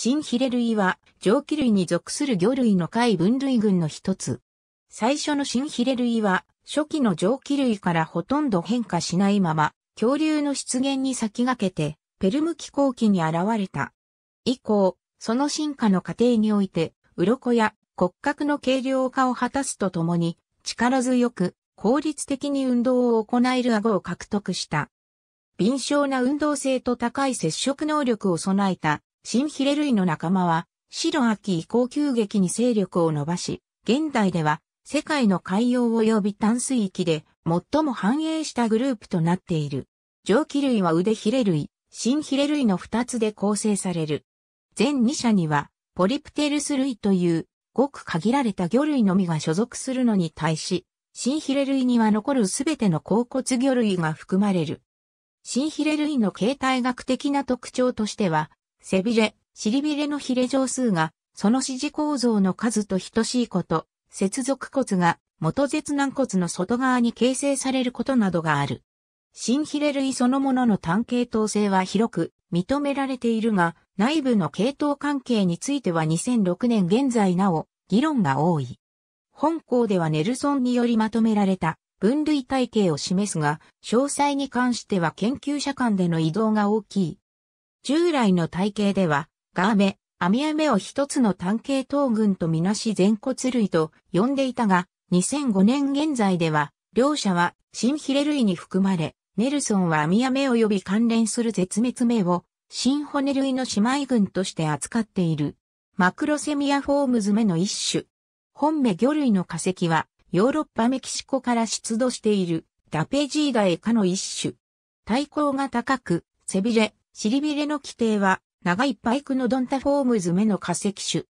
新ヒレ類は蒸気類に属する魚類の貝分類群の一つ。最初の新ヒレ類は初期の蒸気類からほとんど変化しないまま恐竜の出現に先駆けてペルム紀候期に現れた。以降、その進化の過程において鱗や骨格の軽量化を果たすとともに力強く効率的に運動を行える顎を獲得した。敏捷な運動性と高い接触能力を備えたシンヒレ類の仲間は、白秋以降急激に勢力を伸ばし、現代では世界の海洋及び淡水域で最も繁栄したグループとなっている。蒸気類は腕ヒレ類、シンヒレ類の2つで構成される。全2社には、ポリプテルス類という、ごく限られた魚類のみが所属するのに対し、シンヒレ類には残るすべての甲骨魚類が含まれる。シンヒレ類の形態学的な特徴としては、背びれ、尻びれのヒレ乗数が、その支持構造の数と等しいこと、接続骨が元絶軟骨の外側に形成されることなどがある。新ヒレ類そのものの単系統性は広く認められているが、内部の系統関係については2006年現在なお議論が多い。本校ではネルソンによりまとめられた分類体系を示すが、詳細に関しては研究者間での移動が大きい。従来の体系では、ガーメ、アミアメを一つの単系統群とみなし全骨類と呼んでいたが、2005年現在では、両者はンヒレ類に含まれ、ネルソンはアミアメ及び関連する絶滅目を、新骨類の姉妹群として扱っている。マクロセミアフォームズ目の一種。本目魚類の化石は、ヨーロッパメキシコから出土している、ダペジーダエカの一種。体高が高く、背びれ、尻びれの規定は、長いパイクのドンタフォームズ目の化石種。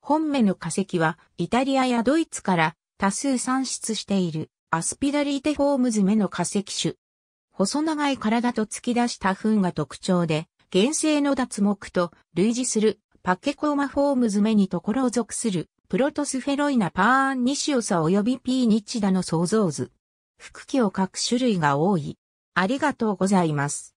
本目の化石は、イタリアやドイツから多数産出している、アスピダリーテフォームズ目の化石種。細長い体と突き出した糞が特徴で、原生の脱木と類似するパケコーマフォームズ目にところを属するプロトスフェロイナパーンニシオサ及び P ニッチダの創造図。服器を書く種類が多い。ありがとうございます。